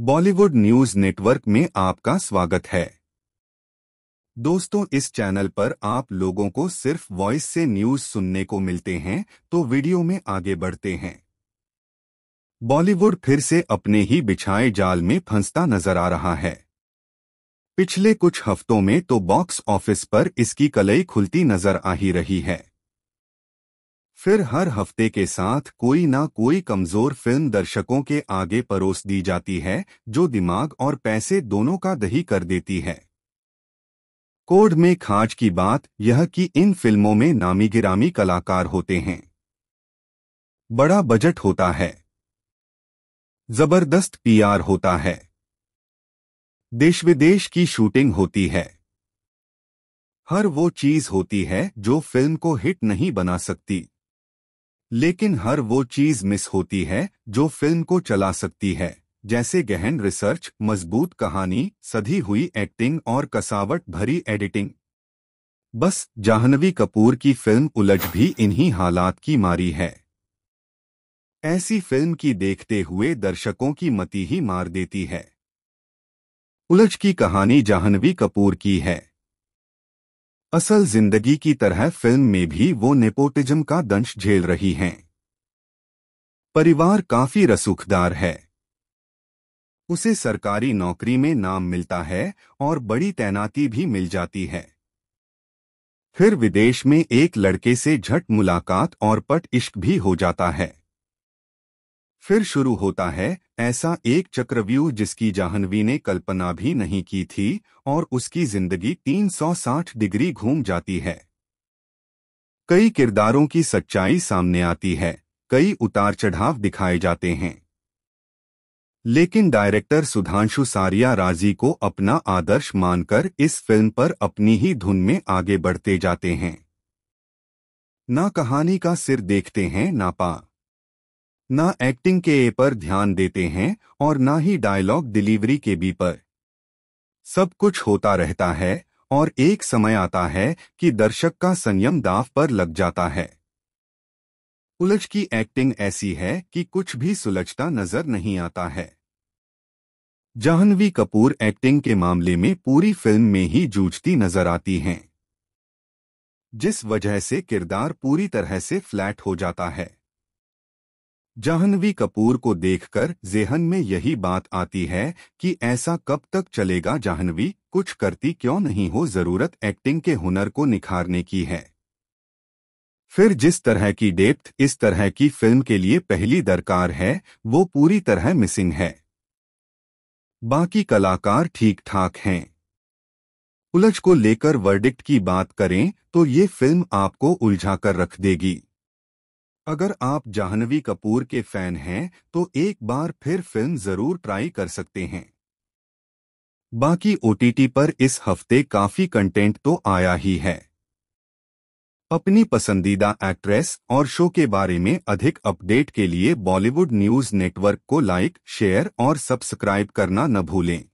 Bollywood news network में आपका स्वागत है दोस्तों इस चैनल पर आप लोगों को सिर्फ वॉइस से न्यूज सुनने को मिलते हैं तो वीडियो में आगे बढ़ते हैं बॉलीवुड फिर से अपने ही बिछाए जाल में फंसता नजर आ रहा है पिछले कुछ हफ्तों में तो बॉक्स ऑफिस पर इसकी कलई खुलती नजर आ ही रही है फिर हर हफ्ते के साथ कोई ना कोई कमजोर फिल्म दर्शकों के आगे परोस दी जाती है जो दिमाग और पैसे दोनों का दही कर देती है कोड में खाज की बात यह कि इन फिल्मों में नामी गिरामी कलाकार होते हैं बड़ा बजट होता है जबरदस्त पीआर होता है देश विदेश की शूटिंग होती है हर वो चीज होती है जो फिल्म को हिट नहीं बना सकती लेकिन हर वो चीज मिस होती है जो फिल्म को चला सकती है जैसे गहन रिसर्च मजबूत कहानी सधी हुई एक्टिंग और कसावट भरी एडिटिंग बस जाह्नवी कपूर की फिल्म उलझ भी इन्हीं हालात की मारी है ऐसी फिल्म की देखते हुए दर्शकों की मति ही मार देती है उलझ की कहानी जाह्नवी कपूर की है असल जिंदगी की तरह फिल्म में भी वो नेपोटिज्म का दंश झेल रही हैं परिवार काफी रसूखदार है उसे सरकारी नौकरी में नाम मिलता है और बड़ी तैनाती भी मिल जाती है फिर विदेश में एक लड़के से झट मुलाकात और पट इश्क भी हो जाता है फिर शुरू होता है ऐसा एक चक्रव्यूह जिसकी जाह्नवी ने कल्पना भी नहीं की थी और उसकी जिंदगी 360 डिग्री घूम जाती है कई किरदारों की सच्चाई सामने आती है कई उतार चढ़ाव दिखाए जाते हैं लेकिन डायरेक्टर सुधांशु सारिया राजी को अपना आदर्श मानकर इस फिल्म पर अपनी ही धुन में आगे बढ़ते जाते हैं ना कहानी का सिर देखते हैं ना पा ना एक्टिंग के ए पर ध्यान देते हैं और ना ही डायलॉग डिलीवरी के बी पर सब कुछ होता रहता है और एक समय आता है कि दर्शक का संयम दाव पर लग जाता है उलझ की एक्टिंग ऐसी है कि कुछ भी सुलझता नजर नहीं आता है जाह्नवी कपूर एक्टिंग के मामले में पूरी फिल्म में ही जूझती नजर आती हैं जिस वजह से किरदार पूरी तरह से फ्लैट हो जाता है जाह्नवी कपूर को देखकर जेहन में यही बात आती है कि ऐसा कब तक चलेगा जाह्नवी कुछ करती क्यों नहीं हो जरूरत एक्टिंग के हुनर को निखारने की है फिर जिस तरह की डेप्थ इस तरह की फिल्म के लिए पहली दरकार है वो पूरी तरह मिसिंग है बाकी कलाकार ठीक ठाक हैं उलझ को लेकर वर्डिक्ट की बात करें तो ये फिल्म आपको उलझा कर रख देगी अगर आप जाह्नवी कपूर के फैन हैं तो एक बार फिर फिल्म जरूर ट्राई कर सकते हैं बाकी ओटीटी पर इस हफ्ते काफी कंटेंट तो आया ही है अपनी पसंदीदा एक्ट्रेस और शो के बारे में अधिक अपडेट के लिए बॉलीवुड न्यूज नेटवर्क को लाइक शेयर और सब्सक्राइब करना न भूलें